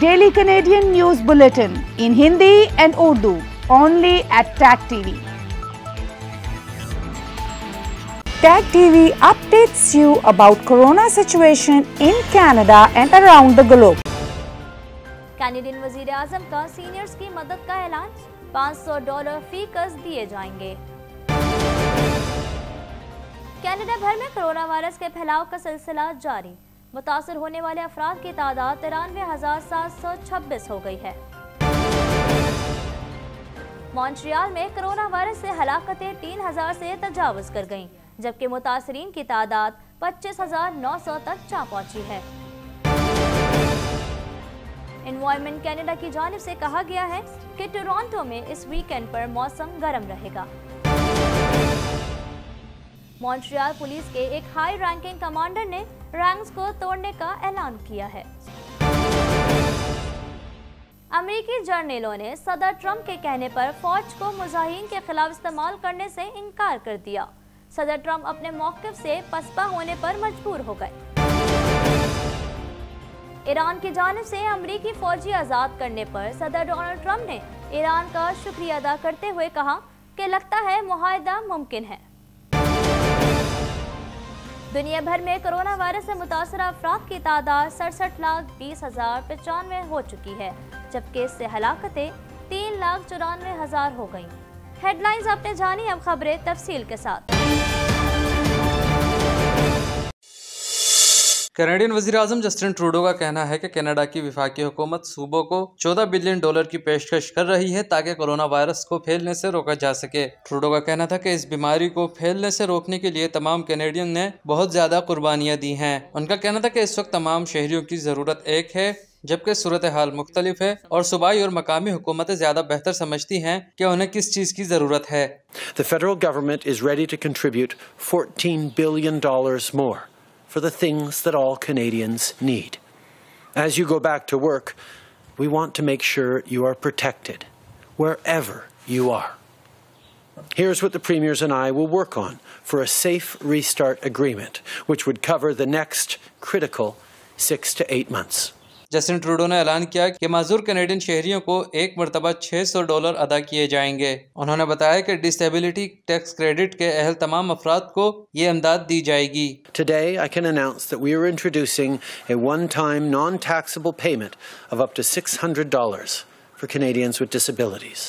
Daily Canadian news bulletin in Hindi and Urdu only at tag TV tag TV updates you about corona situation in Canada and around the globe Canadian वजीर आजम का seniors की मदद का ऐलान 500 dollar फी कर्ज दिए जाएंगे कनाडा भर में कोरोना वायरस के फैलाव का सिलसिला जारी मुतासर होने वाले अफराद की तादाद तिरानवे हज़ार सात सौ छब्बीस हो गई है मॉन्ट्रियाल में कोरोना वायरस से हलाकतें तीन हज़ार से तजावज़ कर गईं, जबकि मुतासरीन की तादाद पच्चीस हज़ार नौ सौ तक जा पहुंची है इन्वायरमेंट कैनेडा की जानब से कहा गया है कि टोरंटो में इस वीकेंड पर मौसम गर्म रहेगा मॉन्ट्रियल पुलिस के एक हाई रैंकिंग कमांडर ने रैंक्स को तोड़ने का ऐलान किया है अमेरिकी जर्नलों ने सदर ट्रंप के कहने पर फौज को मुजाहिन के खिलाफ इस्तेमाल करने से इनकार कर दिया सदर ट्रंप अपने मौके से पसपा होने पर मजबूर हो गए ईरान की जानब से अमरीकी फौजी आज़ाद करने पर सदर डोनाल्ड ट्रंप ने ईरान का शुक्रिया अदा करते हुए कहा कि लगता है मुहिदा मुमकिन है दुनिया भर में कोरोना वायरस से मुतासर अफराद की तादाद सड़सठ लाख बीस हज़ार पचानवे हो चुकी है जबकि इससे हलाकतें तीन लाख चौरानवे हज़ार हो गई हेडलाइंस आपने जानी अब खबरें तफसील के साथ कैनेडियन वजी अजम जस्टिन ट्रूडो का कहना है कि कनाडा की विफाकी हुकूमत सूबों को 14 बिलियन डॉलर की पेशकश कर रही है ताकि कोरोना वायरस को फैलने से रोका जा सके ट्रूडो का कहना था कि इस बीमारी को फैलने से रोकने के लिए तमाम कैनेडियन ने बहुत ज़्यादा कुर्बानियाँ दी हैं उनका कहना था कि इस वक्त तमाम शहरीों की ज़रूरत एक है जबकि सूरत हाल मुख्तलिफ है और सूबाई और मकामी हुकूमतें ज़्यादा बेहतर समझती हैं कि उन्हें किस चीज़ की ज़रूरत है The federal government is ready to contribute $14 billion more for the things that all Canadians need. As you go back to work, we want to make sure you are protected wherever you are. Here's what the Premiers and I will work on for a safe restart agreement, which would cover the next critical six to eight months. Justin Trudeau ने ऐलान किया कि मजदूर Canadian शहरियों को एक मरतबा 600 dollar अदा किए जाएंगे उन्होंने बताया कि डिसेबिलिटी टैक्स क्रेडिट के अहल तमाम अफराद को ये इमदाद दी जाएगी Today I can announce that we are introducing a one-time non-taxable payment of up to $600 for Canadians with disabilities.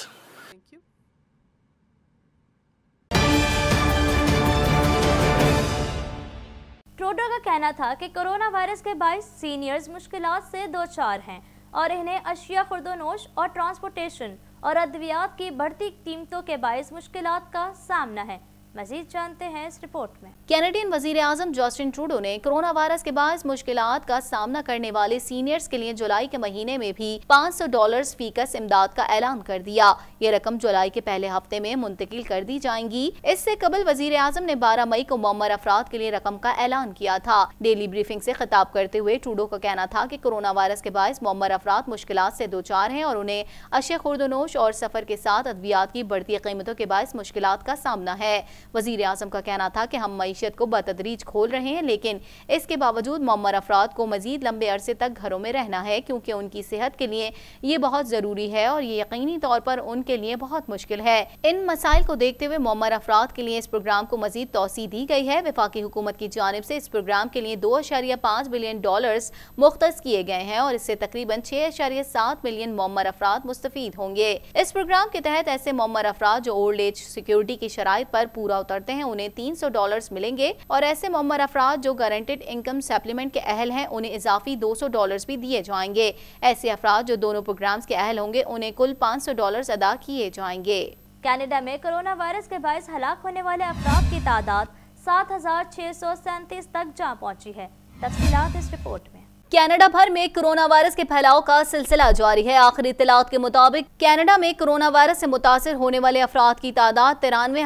डॉक्टरों का कहना था कि कोरोना वायरस के बाईस सीनियर्स मुश्किल से दो चार हैं और इन्हें अशिया खुर्दोनोश और ट्रांसपोर्टेशन और अद्वियात की बढ़ती कीमतों के बायस मुश्किल का सामना है मजीद जानते हैं इस रिपोर्ट में कैनेडियन वजीर आजम जॉस्टिन ट्रूडो ने कोरोना वायरस के बाद मुश्किल का सामना करने वाले सीनियर्स के लिए जुलाई के महीने में भी 500 डॉलर फीकस इमदाद का ऐलान कर दिया ये रकम जुलाई के पहले हफ्ते में मुंतकिल कर दी जाएंगी इससे कबल वजीर आजम ने बारह मई को मम्मर अफराद के लिए रकम का ऐलान किया था डेली ब्रीफिंग ऐसी खिताब करते हुए ट्रूडो का कहना था की कोरोना वायरस के बायस मम्मर अफराद मुश्किल ऐसी दो चार है और उन्हें अशे खुर्दनोश और सफर के साथ अद्वियात की बढ़ती कीमतों के बायस मुश्किल का सामना है वजीर अजम का कहना था कि हम मीशत को बतदरीज खोल रहे हैं लेकिन इसके बावजूद मम्मर अफराद को मजीद लंबे अरसे तक घरों में रहना है क्योंकि उनकी सेहत के लिए ये बहुत ज़रूरी है और ये यकीनी तौर पर उनके लिए बहुत मुश्किल है इन मसाइल को देखते हुए मम्मर अफराद के लिए इस प्रोग्राम को मजीद तोसी दी गई है वफाकी हुकूमत की जानब से इस प्रोग्राम के लिए दो अशारिया पाँच बिलियन डॉलर मुख्त किए गए हैं और इससे तकरीबन छः अशारिया सात मिलियन मम्मर अफराद मुस्तफ़ होंगे इस प्रोग्राम के तहत ऐसे मम्मर अफराद जो ओल्ड एज सिक्योरिटी की शराब पर पूरा पूरा उतरते हैं उन्हें तीन सौ डॉलर मिलेंगे और ऐसे मम्मर अफराद जो गारंटेड इनकम सप्लीमेंट के अहल हैं उन्हें इजाफी दो सौ डॉलर भी दिए जाएंगे ऐसे अफराद जो दोनों प्रोग्राम्स के अहल होंगे उन्हें कुल पाँच सौ डॉलर अदा किए जाएंगे कैनेडा में कोरोना वायरस के बायस हलाक होने वाले अफराद की तादाद सात हजार छह सौ सैंतीस तक जा पहुँची है तफसी इस रिपोर्ट में कनाडा भर में कोरोना वायरस के फैलाव का सिलसिला जारी है आखिरी इतलात के मुताबिक कनाडा में कोरोना वायरस से मुतासर होने वाले अफराद की तादाद तिरानवे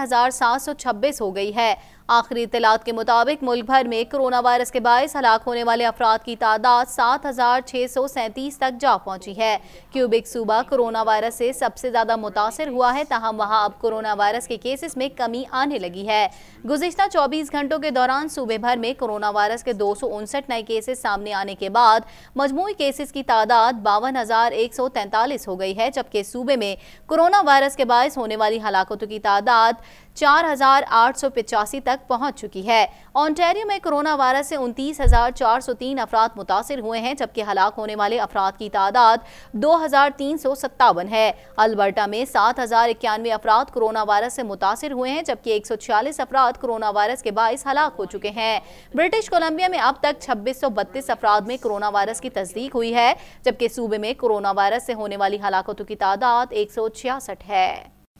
हो गई है आखिरी इतलात के मुताबिक मुल्क भर में कोरोना वायरस के बायस हलाक होने वाले अफराद की तादाद सात हज़ार छह सौ सैंतीस तक जा पहुंची है क्यूबिक सूबा कोरोना वायरस से सबसे ज़्यादा मुतासर हुआ है तहम वहाँ अब कोरोना वायरस के केसेस में कमी आने लगी है गुजशत चौबीस घंटों के दौरान सूबे भर में कोरोना वायरस के दो सौ उनसठ नए केसेस सामने आने के बाद मजमू केसेस की तादाद बावन हज़ार एक सौ तैतालीस हो गई है जबकि सूबे में कोरोना वायरस के बायस होने वाली हलाकतों की तादाद चार हज़ार आठ सौ पिचासी तक तक पहुंच चुकी है ऑन्टेरियो में कोरोना वायरस से उनतीस हजार चार सौ तीन अफराद मुतासर हुए हैं जबकि हलाक होने वाले अफराद की तादाद दो हजार तीन सौ सत्तावन है अल्बर्टा में सात हजार इक्यानवे अफराद कोरोना वायरस से मुतासर हुए हैं जबकि एक सौ छियालीस अफराद कोरोना वायरस के बायस हलाक हो चुके हैं ब्रिटिश कोलंबिया में अब तक छब्बीस सौ बत्तीस अफराद में कोरोना वायरस की तस्दीक हुई है जबकि सूबे में कोरोना वायरस से होने वाली हलाकतों की तादाद एक सौ छियासठ है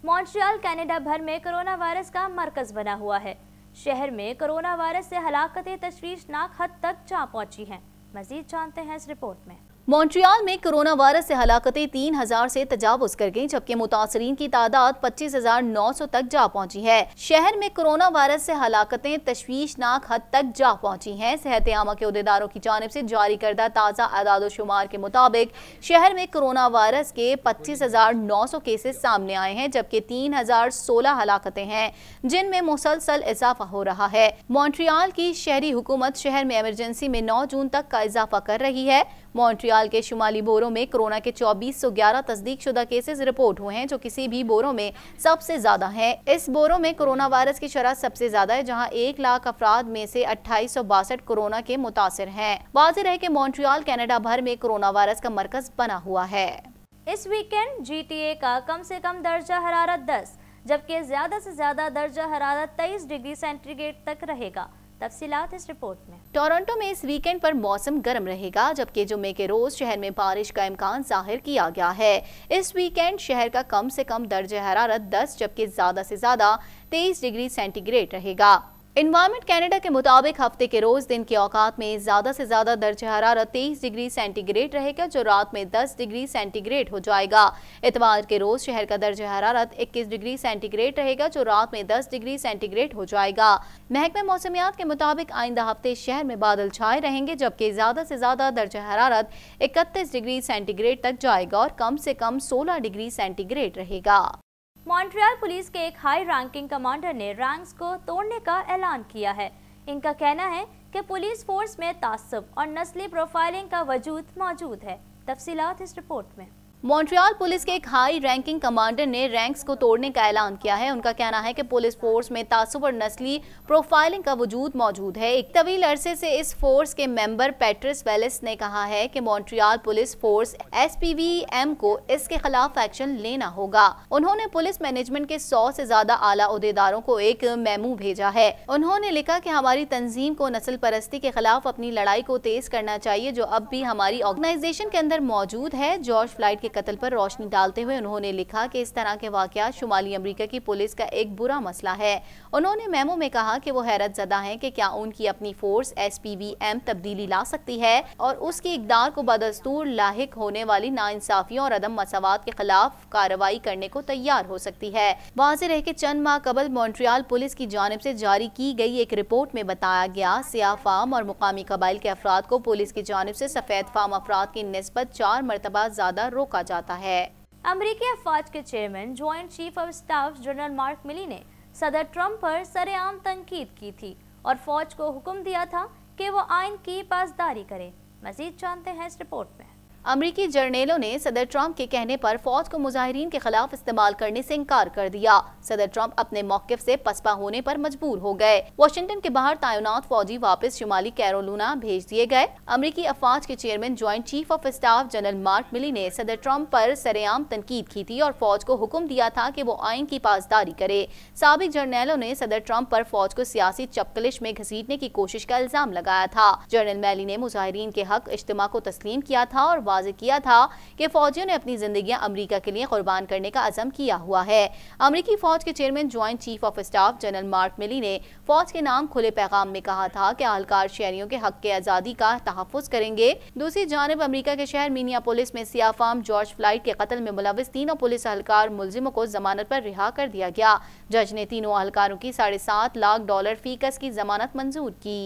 मॉन्ट्रियल कनाडा भर में कोरोना वायरस का मरकज बना हुआ है शहर में कोरोना वायरस से हलाकतें तशवीशनाक हद तक जा पहुंची हैं मजीद जानते हैं इस रिपोर्ट में मॉन्ट्रियल में कोरोना वायरस से हलाकतें तीन हजार से तजावज कर गयी जबकि मुतासरीन की तादाद पच्चीस हजार नौ सौ तक जा पहुंची है शहर में कोरोना वायरस से हलाकतें तशवीशनाक हद तक जा पहुंची हैं सेहत आमा के अहदेदारों की जानब से जारी करदा ताज़ा आदाद शुमार के मुताबिक शहर में कोरोना वायरस के पच्चीस हजार नौ सौ केसेस सामने आए हैं जबकि तीन हजार सोलह हलाकतें हैं जिनमें मुसलसल इजाफा हो रहा है मॉन्ट्रियाल की शहरी हुकूमत शहर में एमरजेंसी में नौ जून तक का इजाफा कर रही है मॉन्ट्रियाल के शुमाली बोरों में कोरोना के चौबीस सौ ग्यारह तस्दीक शुदा केसेज रिपोर्ट हुए हैं जो किसी भी बोरों में सबसे ज़्यादा है इस बोरों में कोरोना वायरस की शरह सबसे ज़्यादा है जहाँ एक लाख अफराद में से अट्ठाईस सौ बासठ कोरोना के मुतासर है वाजिर है की मॉन्ट्रियाल कैनेडा भर में कोरोना वायरस का मरकज बना हुआ है इस वीकेंड ए का कम से कम दर्जा हरारत दस जबकि ज़्यादा से ज़्यादा दर्जा हरारत 23 डिग्री सेंटीग्रेड तक रहेगा तफसीत इस रिपोर्ट में टोरंटो में इस वीकेंड पर मौसम गर्म रहेगा जबकि जुम्मे के रोज शहर में बारिश का इम्कान जाहिर किया गया है इस वीकेंड शहर का कम से कम दर्ज हरारत दस जबकि ज्यादा से ज्यादा तेईस डिग्री सेंटीग्रेड रहेगा इन्वायरमेंट कैनेडा के मुताबिक हफ्ते के रोज दिन के औकात में ज़्यादा से ज़्यादा दर्ज हरारत तेईस डिग्री सेंटीग्रेड रहेगा जो रात में 10 डिग्री सेंटीग्रेड हो जाएगा इतवार के रोज शहर का दर्ज हरारत 21 डिग्री सेंटीग्रेड रहेगा जो रात में 10 डिग्री सेंटीग्रेड हो जाएगा महकमे मौसमियात के मुताबिक आइंदा हफ्ते शहर में बादल छाए रहेंगे जबकि ज़्यादा से ज़्यादा दर्ज हरारत इकतीस डिग्री सेंटीग्रेड तक जाएगा और कम से कम सोलह डिग्री सेंटीग्रेड रहेगा मॉन्ट्रियल पुलिस के एक हाई रैंकिंग कमांडर ने रैंक्स को तोड़ने का ऐलान किया है इनका कहना है कि पुलिस फोर्स में तासब और नस्ली प्रोफाइलिंग का वजूद मौजूद है तफसीत इस रिपोर्ट में मॉन्ट्रियल पुलिस के एक हाई रैंकिंग कमांडर ने रैंक्स को तोड़ने का ऐलान किया है उनका कहना है कि पुलिस फोर्स में तासुब और नस्ली प्रोफाइलिंग का वजूद मौजूद है एक तवील अरसे से इस फोर्स के मेंबर पेट्रिस वेलिस ने कहा है कि मॉन्ट्रियल पुलिस फोर्स एसपीवीएम को इसके खिलाफ एक्शन लेना होगा उन्होंने पुलिस मैनेजमेंट के सौ ऐसी ज्यादा आला अहदेदारों को एक मेमू भेजा है उन्होंने लिखा की हमारी तंजीम को नस्ल परस्ती के खिलाफ अपनी लड़ाई को तेज करना चाहिए जो अब भी हमारी ऑर्गेनाइजेशन के अंदर मौजूद है जॉर्ज फ्लाइट के कत्ल पर रोशनी डालते हुए उन्होंने लिखा कि इस तरह के वाकयात शुमाली अमरीका की पुलिस का एक बुरा मसला है उन्होंने मेमो में कहा कि वो हैरत जदा है कि क्या उनकी अपनी force S P V M तब्दीली ला सकती है और उसकी इकदार को बदस्तूर लाक होने वाली इंसाफियों और अदम मसावत के खिलाफ कार्रवाई करने को तैयार हो सकती है वाज रह के चंद माह कबल मॉन्ट्रियाल पुलिस की जानब ऐसी जारी की गई एक रिपोर्ट में बताया गया सिया फार्म और मुकामी कबाइल के अफराद को पुलिस की जानब ऐसी सफ़ेद फार्म अफराद की नस्बत चार मरतबा ज़्यादा रोका जाता है अमेरिकी अफवाज के chairman joint chief of staff general Mark Milley ने सदर ट्रंप पर सरेआम तनकीद की थी और फौज को हुक्म दिया था कि वो आइन की पासदारी करे मजीद जानते हैं इस रिपोर्ट में अमरीकी जर्नेलों ने सदर ट्रंप के कहने पर फौज को मुजाहरीन के खिलाफ इस्तेमाल करने से इनकार कर दिया सदर ट्रंप अपने मौके से पसपा होने पर मजबूर हो गए वाशिंगटन के बाहर तैनात फौजी वापस शुमाली कैरोलिना भेज दिए गए अमरीकी अफवाज के chairman joint chief of staff general Mark Milley ने सदर ट्रंप आरोप सरेआम तनकीद की थी और फौज को हुक्म दिया था की वो आइन की पासदारी करे सबक जर्नेलों ने सदर ट्रंप आरोप फौज को सियासी चपकलिश में घसीटने की कोशिश का इल्जाम लगाया था जनरल मैली ने मुजाहरीन के हक इज्तम को तस्लीम किया था और वाज किया था कि फौजियों ने अपनी जिंदगियां अमरीका के लिए कुर्बान करने का अजम किया हुआ है अमरीकी फौज के chairman joint chief of staff general Mark Milley ने फौज के नाम खुले पैगाम में कहा था कि अहलकार शहरियों के हक के आज़ादी का तहफ़ करेंगे दूसरी जानब अमरीका के शहर मीनिया पुलिस में सियाफाम जॉर्ज फ्लाइट के कत्ल में मुलविस तीनों पुलिस अहलकार मुलजिमों को जमानत पर रिहा कर दिया गया जज ने तीनों अहलकारों की साढ़े सात लाख डॉलर फीकस की जमानत मंजूर की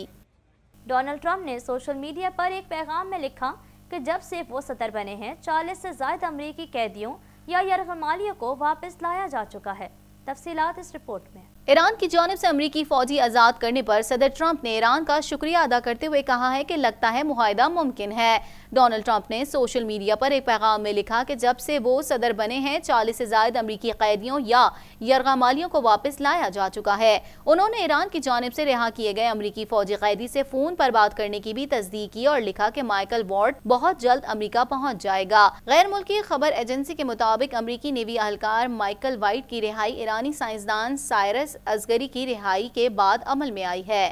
डोनाल्ड ट्रंप ने सोशल मीडिया पर एक पैगाम में लिखा कि जब से वो सदर बने हैं 40 से ज्यादा अमरीकी कैदियों या यरफमालियों को वापस लाया जा चुका है तफसीत इस रिपोर्ट में ईरान की जानब से अमरीकी फौजी आज़ाद करने पर सदर ट्रंप ने ईरान का शुक्रिया अदा करते हुए कहा है कि लगता है मुहिदा मुमकिन है डोनाल्ड ट्रंप ने सोशल मीडिया पर एक पैगाम में लिखा कि जब से वो सदर बने हैं चालीस से ज्यादा अमरीकी कैदियों या यरगामालियों को वापस लाया जा चुका है उन्होंने ईरान की जानब से रिहा किए गए अमरीकी फौजी कैदी से फ़ोन पर बात करने की भी तस्दीक की और लिखा की माइकल वार्ड बहुत जल्द अमरीका पहुँच जाएगा गैर मुल्की खबर एजेंसी के मुताबिक अमरीकी नेवी अहलकार माइकल वाइट की रिहाई ईरानी साइंसदान साइरस असगरी की रिहाई के बाद अमल में आई है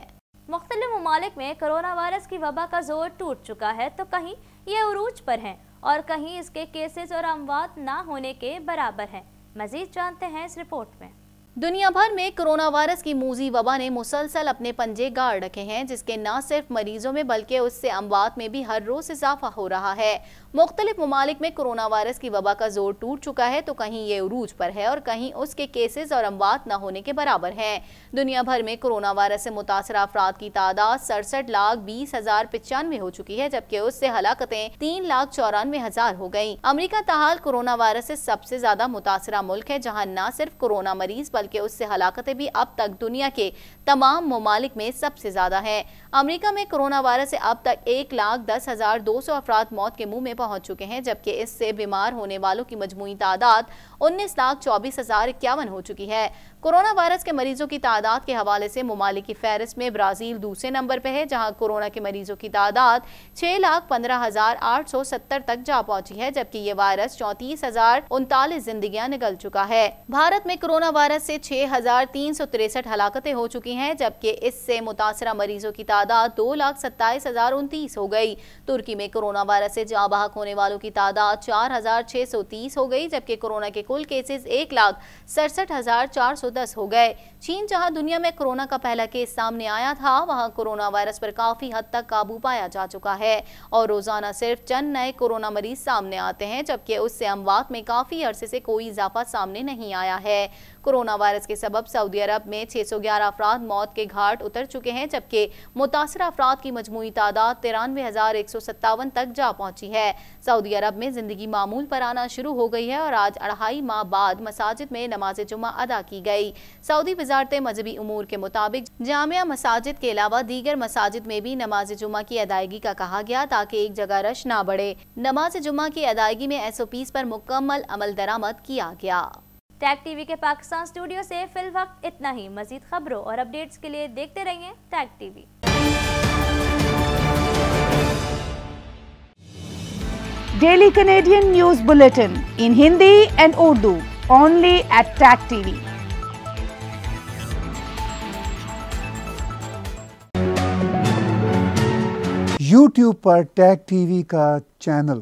मुख्तलि ममालिक में कोरोना वायरस की वबा का जोर टूट चुका है तो कहीं ये अरूज पर है और कहीं इसके केसेस और अमवात ना होने के बराबर है मजीद जानते हैं इस रिपोर्ट में दुनिया भर में कोरोना वायरस की मूजी वबा ने मुसलसल अपने पंजे गाड़ रखे हैं जिसके न सिर्फ मरीजों में बल्कि उससे अमवात में भी हर रोज इजाफा हो रहा है मुख्तलिफ ममालिक में कोरोना वायरस की वबा का जोर टूट चुका है तो कहीं ये अरूज पर है और कहीं उसके केसेस और अमवात न होने के बराबर है दुनिया भर में कोरोना वायरस से मुतासर अफराद की तादाद सड़सठ लाख बीस हजार पचानवे हो चुकी है जबकि उससे हलाकतें तीन लाख चौरानवे हजार हो गयी अमरीका तहाल कोरोना वायरस ऐसी सबसे ज्यादा मुतासरा मुल्क है जहाँ न सिर्फ कोरोना मरीज बल्कि उससे हलाकतें भी अब तक दुनिया के तमाम ममालिक में सबसे ज़्यादा हैं अमरीका में कोरोना वायरस से अब तक एक लाख दस हज़ार दो सौ अफराद मौत के मुंह में पहुंच चुके हैं जबकि इससे बीमार होने वालों की मजमू तादाद उन्नीस लाख चौबीस हज़ार इक्यावन हो चुकी है कोरोना वायरस के मरीजों की तादाद के हवाले से ममालिक की में ब्राज़ील दूसरे नंबर पर है जहाँ कोरोना के मरीजों की तादाद छह लाख पंद्रह हज़ार आठ सौ सत्तर तक जा पहुंची है जबकि ये वायरस चौंतीस हज़ार उनतालीस जिंदगी निकल चुका है भारत में कोरोना वायरस से से छः हजार तीन सौ तिरसठ हलाकतें हो चुकी हैं जबकि इससे मुतासर मरीजों की तादाद दो लाख सत्ताईस हजार उनतीस हो गई तुर्की में कोरोना वायरस से जहाँ बहक होने वालों की तादाद चार हजार छः सौ तीस हो गई जबकि कोरोना के कुल केसेस एक लाख सड़सठ हजार चार सौ दस हो गए चीन जहाँ दुनिया में कोरोना का पहला केस सामने आया था वहाँ कोरोना वायरस पर काफ़ी हद तक काबू पाया जा चुका है और रोज़ाना सिर्फ चंद नए कोरोना मरीज सामने आते हैं जबकि उससे अमवात में काफ़ी अरसे से कोई इजाफा सामने नहीं आया है कोरोना वायरस के सबब सऊदी अरब में 611 अफराद मौत के घाट उतर चुके हैं जबकि मुतासर अफराद की मजमू तादाद तिरानवे तक जा पहुंची है सऊदी अरब में जिंदगी मामूल पर आना शुरू हो गई है और आज अढ़ाई माह बाद मसाजिद में नमाज जुमा अदा की गई सऊदी वजारत मजहबी उमूर के मुताबिक जामिया मसाजिद के अलावा दीगर मसाजिद में भी नमाज जुमा की अदायगी का कहा गया ताकि एक जगह रश ना बढ़े नमाज जुमा की अदायगी में एस ओ पीज पर मुकम्मल अमल दरामद किया गया टैग टीवी के पाकिस्तान स्टूडियो से फिल वक्त इतना ही मजीद खबरों और अपडेट्स के लिए देखते रहिए tag TV daily Canadian news bulletin in Hindi and Urdu only at tag TV YouTube पर टैग टीवी का चैनल